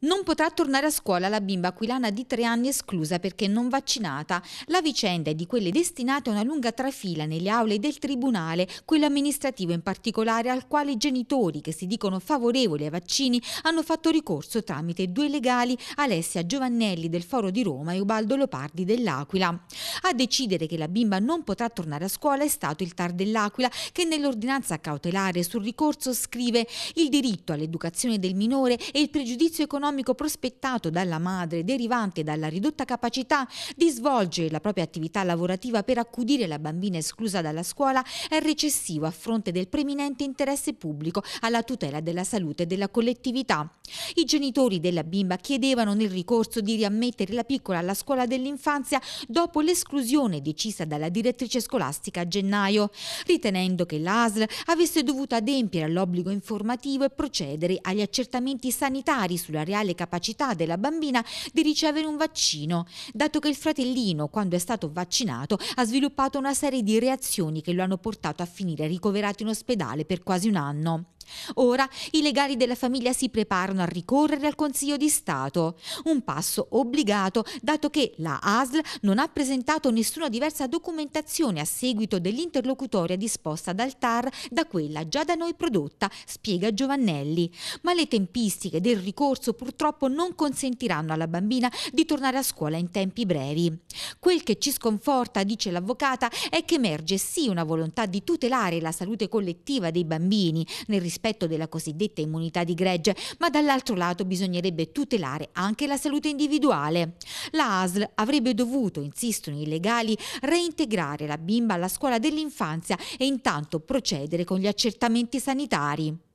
Non potrà tornare a scuola la bimba aquilana di tre anni esclusa perché non vaccinata. La vicenda è di quelle destinate a una lunga trafila nelle aule del Tribunale, quello amministrativo in particolare, al quale i genitori che si dicono favorevoli ai vaccini hanno fatto ricorso tramite due legali, Alessia Giovannelli del Foro di Roma e Ubaldo Lopardi dell'Aquila. A decidere che la bimba non potrà tornare a scuola è stato il TAR dell'Aquila che nell'ordinanza cautelare sul ricorso scrive il diritto all'educazione del minore e il pregiudizio economico economico prospettato dalla madre derivante dalla ridotta capacità di svolgere la propria attività lavorativa per accudire la bambina esclusa dalla scuola è recessivo a fronte del preminente interesse pubblico alla tutela della salute della collettività. I genitori della bimba chiedevano nel ricorso di riammettere la piccola alla scuola dell'infanzia dopo l'esclusione decisa dalla direttrice scolastica a gennaio, ritenendo che l'ASL avesse dovuto adempiere all'obbligo informativo e procedere agli accertamenti sanitari sulla realtà reale capacità della bambina di ricevere un vaccino, dato che il fratellino, quando è stato vaccinato, ha sviluppato una serie di reazioni che lo hanno portato a finire ricoverato in ospedale per quasi un anno. Ora i legali della famiglia si preparano a ricorrere al Consiglio di Stato, un passo obbligato dato che la ASL non ha presentato nessuna diversa documentazione a seguito dell'interlocutoria disposta dal TAR da quella già da noi prodotta, spiega Giovannelli. Ma le tempistiche del ricorso purtroppo non consentiranno alla bambina di tornare a scuola in tempi brevi. Quel che ci sconforta, dice l'avvocata, è che emerge sì una volontà di tutelare la salute collettiva dei bambini nel rispetto rispetto della cosiddetta immunità di gregge, ma dall'altro lato bisognerebbe tutelare anche la salute individuale. La ASL avrebbe dovuto, insistono i legali, reintegrare la bimba alla scuola dell'infanzia e intanto procedere con gli accertamenti sanitari.